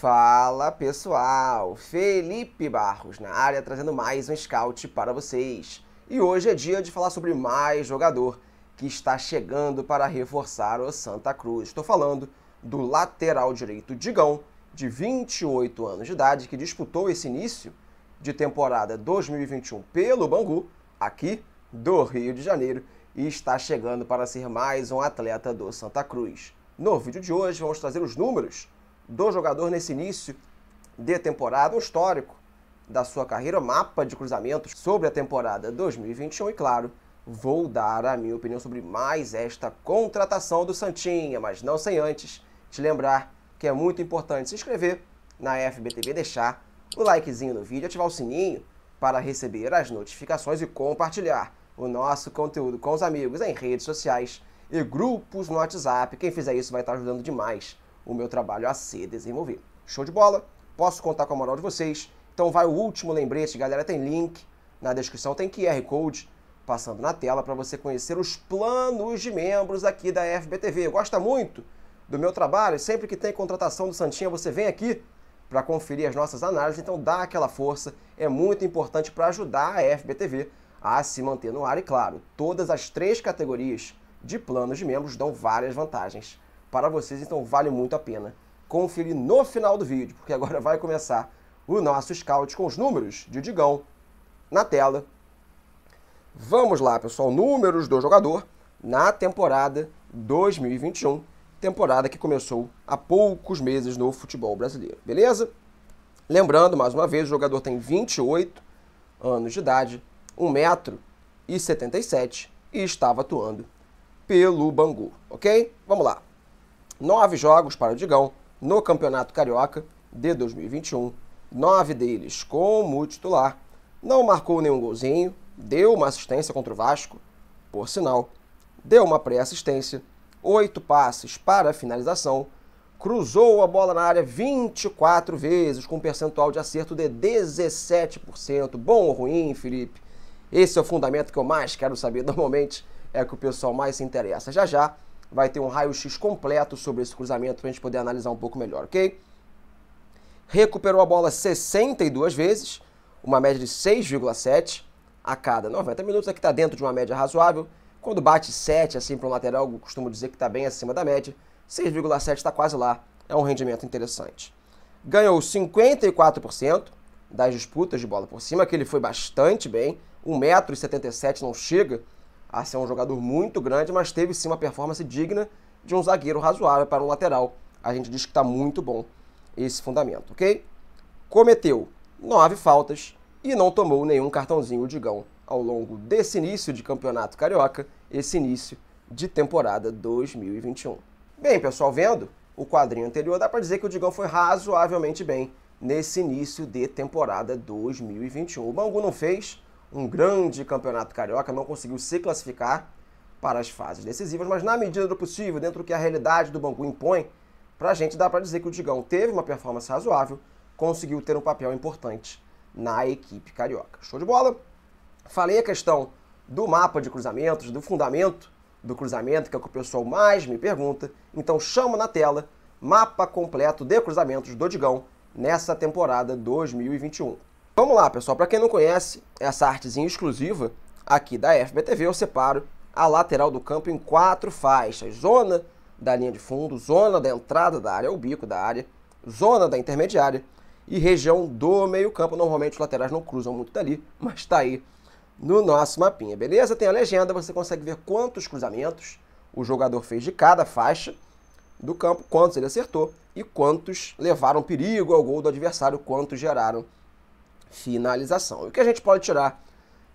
Fala pessoal, Felipe Barros na área trazendo mais um scout para vocês. E hoje é dia de falar sobre mais jogador que está chegando para reforçar o Santa Cruz. Estou falando do lateral direito Digão, de 28 anos de idade, que disputou esse início de temporada 2021 pelo Bangu, aqui do Rio de Janeiro, e está chegando para ser mais um atleta do Santa Cruz. No vídeo de hoje vamos trazer os números do jogador nesse início de temporada, um histórico da sua carreira, um mapa de cruzamentos sobre a temporada 2021 e, claro, vou dar a minha opinião sobre mais esta contratação do Santinha, mas não sem antes te lembrar que é muito importante se inscrever na FBTV, deixar o likezinho no vídeo, ativar o sininho para receber as notificações e compartilhar o nosso conteúdo com os amigos em redes sociais e grupos no WhatsApp. Quem fizer isso vai estar ajudando demais o meu trabalho a se desenvolver. Show de bola? Posso contar com a moral de vocês. Então vai o último lembrete, galera, tem link na descrição, tem QR Code passando na tela para você conhecer os planos de membros aqui da FBTV. Gosta muito do meu trabalho? Sempre que tem contratação do Santinha, você vem aqui para conferir as nossas análises, então dá aquela força, é muito importante para ajudar a FBTV a se manter no ar e claro, todas as três categorias de planos de membros dão várias vantagens para vocês, então vale muito a pena conferir no final do vídeo, porque agora vai começar o nosso scout com os números de Digão na tela. Vamos lá, pessoal, números do jogador na temporada 2021, temporada que começou há poucos meses no futebol brasileiro, beleza? Lembrando, mais uma vez, o jogador tem 28 anos de idade, 1,77m e estava atuando pelo Bangu, ok? Vamos lá nove jogos para o Digão no Campeonato Carioca de 2021, nove deles como titular. Não marcou nenhum golzinho, deu uma assistência contra o Vasco, por sinal, deu uma pré-assistência, oito passes para a finalização, cruzou a bola na área 24 vezes, com um percentual de acerto de 17%. Bom ou ruim, Felipe? Esse é o fundamento que eu mais quero saber. Normalmente é que o pessoal mais se interessa. Já já vai ter um raio-x completo sobre esse cruzamento para a gente poder analisar um pouco melhor, ok? Recuperou a bola 62 vezes, uma média de 6,7 a cada 90 minutos. Aqui está dentro de uma média razoável. Quando bate 7, assim, para o lateral, eu costumo dizer que está bem acima da média. 6,7 está quase lá. É um rendimento interessante. Ganhou 54% das disputas de bola por cima, que ele foi bastante bem. 1,77m não chega a ser um jogador muito grande, mas teve sim uma performance digna de um zagueiro razoável para um lateral. A gente diz que está muito bom esse fundamento, ok? Cometeu nove faltas e não tomou nenhum cartãozinho o Digão ao longo desse início de campeonato carioca, esse início de temporada 2021. Bem, pessoal, vendo o quadrinho anterior, dá para dizer que o Digão foi razoavelmente bem nesse início de temporada 2021. O Bangu não fez um grande campeonato carioca, não conseguiu se classificar para as fases decisivas, mas na medida do possível, dentro do que a realidade do Bangu impõe, para a gente dá para dizer que o Digão teve uma performance razoável, conseguiu ter um papel importante na equipe carioca. Show de bola? Falei a questão do mapa de cruzamentos, do fundamento do cruzamento, que é o que o pessoal mais me pergunta. Então chama na tela mapa completo de cruzamentos do Digão nessa temporada 2021. Vamos lá, pessoal. Para quem não conhece essa artezinha exclusiva aqui da FBTV, eu separo a lateral do campo em quatro faixas. Zona da linha de fundo, zona da entrada da área, o bico da área, zona da intermediária e região do meio campo. Normalmente os laterais não cruzam muito dali, mas está aí no nosso mapinha, beleza? Tem a legenda, você consegue ver quantos cruzamentos o jogador fez de cada faixa do campo, quantos ele acertou e quantos levaram perigo ao gol do adversário, quantos geraram finalização. o que a gente pode tirar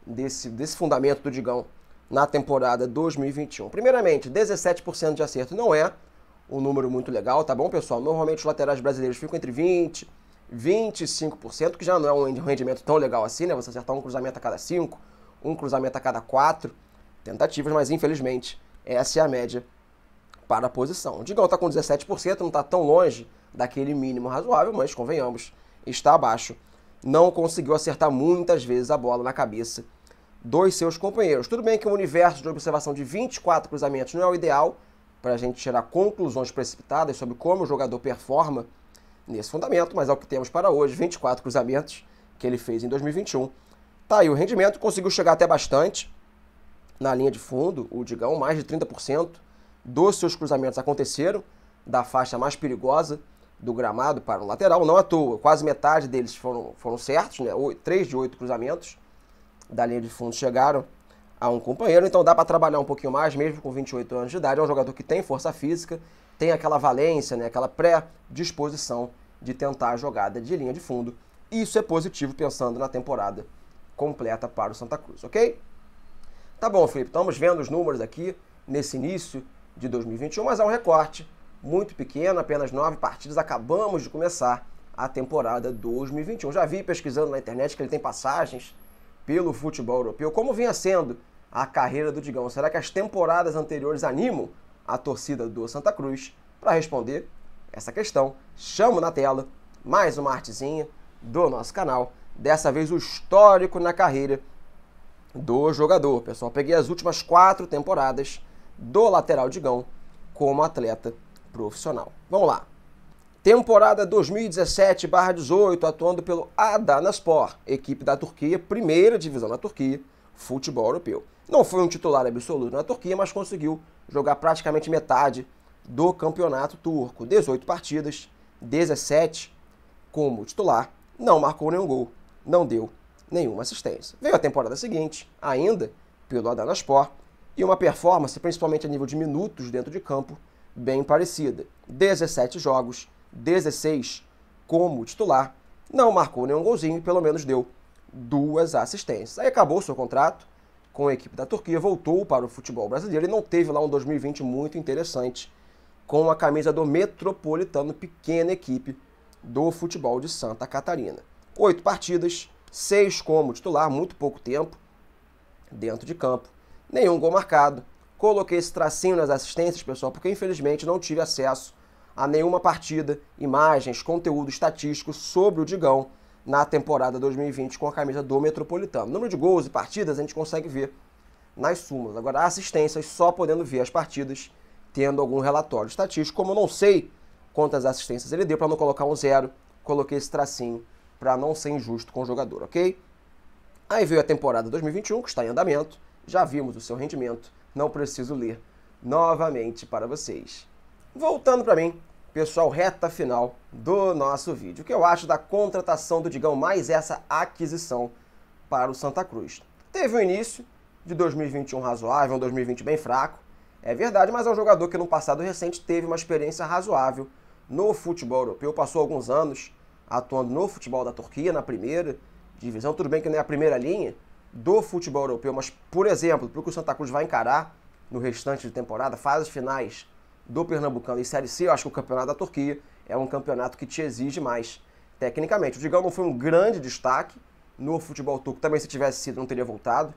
desse, desse fundamento do Digão na temporada 2021? Primeiramente, 17% de acerto não é um número muito legal, tá bom, pessoal? Normalmente os laterais brasileiros ficam entre 20%, 25%, que já não é um rendimento tão legal assim, né? Você acertar um cruzamento a cada 5, um cruzamento a cada 4 tentativas, mas infelizmente essa é a média para a posição. O Digão está com 17%, não está tão longe daquele mínimo razoável, mas convenhamos, está abaixo não conseguiu acertar muitas vezes a bola na cabeça dos seus companheiros. Tudo bem que um universo de observação de 24 cruzamentos não é o ideal para a gente tirar conclusões precipitadas sobre como o jogador performa nesse fundamento, mas é o que temos para hoje, 24 cruzamentos que ele fez em 2021. Tá aí, o rendimento conseguiu chegar até bastante na linha de fundo, o Digão, mais de 30% dos seus cruzamentos aconteceram da faixa mais perigosa do gramado para o lateral, não à toa. Quase metade deles foram, foram certos, né? O, três de oito cruzamentos da linha de fundo chegaram a um companheiro, então dá para trabalhar um pouquinho mais, mesmo com 28 anos de idade. É um jogador que tem força física, tem aquela valência, né? aquela pré-disposição de tentar a jogada de linha de fundo. E isso é positivo pensando na temporada completa para o Santa Cruz, ok? Tá bom, Felipe, estamos vendo os números aqui nesse início de 2021, mas há um recorte muito pequena, apenas nove partidas, acabamos de começar a temporada 2021. Já vi pesquisando na internet que ele tem passagens pelo futebol europeu. Como vinha sendo a carreira do Digão? Será que as temporadas anteriores animam a torcida do Santa Cruz? Para responder essa questão, chamo na tela mais uma artezinha do nosso canal. Dessa vez o histórico na carreira do jogador. Pessoal, peguei as últimas quatro temporadas do lateral Digão como atleta profissional. Vamos lá. Temporada 2017-18, atuando pelo Adanaspor, equipe da Turquia, primeira divisão na Turquia, futebol europeu. Não foi um titular absoluto na Turquia, mas conseguiu jogar praticamente metade do campeonato turco. 18 partidas, 17 como titular, não marcou nenhum gol, não deu nenhuma assistência. Veio a temporada seguinte, ainda pelo Adanaspor, e uma performance, principalmente a nível de minutos dentro de campo, bem parecida. 17 jogos, 16 como titular, não marcou nenhum golzinho e pelo menos deu duas assistências. Aí acabou seu contrato com a equipe da Turquia, voltou para o futebol brasileiro e não teve lá um 2020 muito interessante com a camisa do Metropolitano, pequena equipe do futebol de Santa Catarina. Oito partidas, seis como titular, muito pouco tempo dentro de campo, nenhum gol marcado, Coloquei esse tracinho nas assistências, pessoal, porque infelizmente não tive acesso a nenhuma partida, imagens, conteúdo estatístico sobre o Digão na temporada 2020 com a camisa do Metropolitano. número de gols e partidas a gente consegue ver nas súmulas. Agora, assistências só podendo ver as partidas, tendo algum relatório estatístico. Como eu não sei quantas assistências ele deu, para não colocar um zero, coloquei esse tracinho para não ser injusto com o jogador, ok? Aí veio a temporada 2021, que está em andamento, já vimos o seu rendimento não preciso ler novamente para vocês. Voltando para mim, pessoal, reta final do nosso vídeo. O que eu acho da contratação do Digão mais essa aquisição para o Santa Cruz? Teve um início de 2021 razoável, um 2020 bem fraco, é verdade, mas é um jogador que no passado recente teve uma experiência razoável no futebol europeu, passou alguns anos atuando no futebol da Turquia, na primeira divisão, tudo bem que não é a primeira linha, do futebol europeu, mas, por exemplo, para o que o Santa Cruz vai encarar no restante de temporada, fases finais do Pernambucano e Série C, eu acho que o campeonato da Turquia é um campeonato que te exige mais tecnicamente. O Digão não foi um grande destaque no futebol turco, também se tivesse sido não teria voltado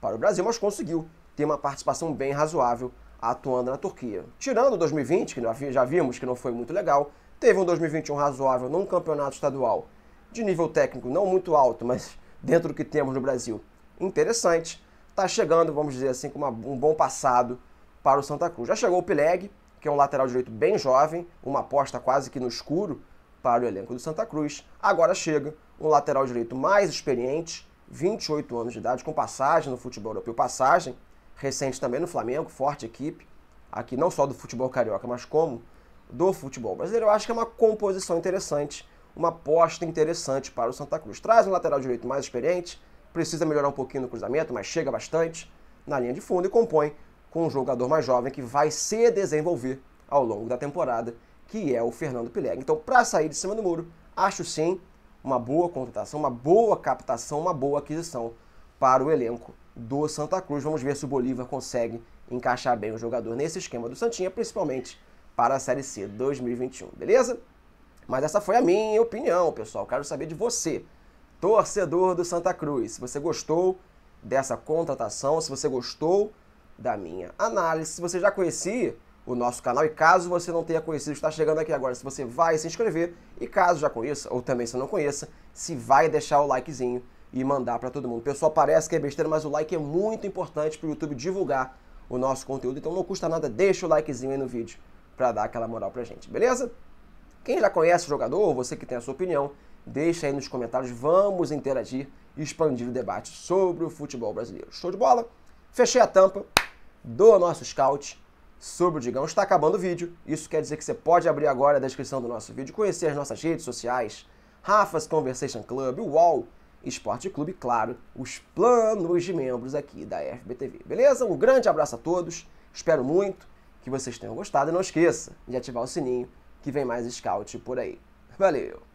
para o Brasil, mas conseguiu ter uma participação bem razoável atuando na Turquia. Tirando 2020, que já vimos que não foi muito legal, teve um 2021 razoável num campeonato estadual de nível técnico não muito alto, mas dentro do que temos no Brasil interessante. Está chegando, vamos dizer assim, com uma, um bom passado para o Santa Cruz. Já chegou o Pileg, que é um lateral direito bem jovem, uma aposta quase que no escuro para o elenco do Santa Cruz. Agora chega um lateral direito mais experiente, 28 anos de idade, com passagem no futebol europeu, passagem recente também no Flamengo, forte equipe, aqui não só do futebol carioca, mas como do futebol brasileiro. Eu acho que é uma composição interessante, uma aposta interessante para o Santa Cruz. Traz um lateral direito mais experiente, precisa melhorar um pouquinho no cruzamento, mas chega bastante na linha de fundo e compõe com um jogador mais jovem que vai se desenvolver ao longo da temporada, que é o Fernando Pileg. Então, para sair de cima do muro, acho sim uma boa contratação, uma boa captação, uma boa aquisição para o elenco do Santa Cruz. Vamos ver se o Bolívar consegue encaixar bem o jogador nesse esquema do Santinha, principalmente para a Série C 2021, beleza? Mas essa foi a minha opinião, pessoal. Quero saber de você torcedor do Santa Cruz, se você gostou dessa contratação, se você gostou da minha análise, se você já conhecia o nosso canal e caso você não tenha conhecido, está chegando aqui agora, se você vai se inscrever e caso já conheça ou também se não conheça, se vai deixar o likezinho e mandar para todo mundo. Pessoal, parece que é besteira, mas o like é muito importante para o YouTube divulgar o nosso conteúdo, então não custa nada, deixa o likezinho aí no vídeo para dar aquela moral pra gente, beleza? Quem já conhece o jogador, você que tem a sua opinião, Deixa aí nos comentários, vamos interagir e expandir o debate sobre o futebol brasileiro. Show de bola? Fechei a tampa do nosso scout sobre o Digão. Está acabando o vídeo, isso quer dizer que você pode abrir agora a descrição do nosso vídeo, conhecer as nossas redes sociais, Rafa's Conversation Club, o UOL Esporte Clube, claro, os planos de membros aqui da FBTV. Beleza? Um grande abraço a todos, espero muito que vocês tenham gostado e não esqueça de ativar o sininho que vem mais scout por aí. Valeu!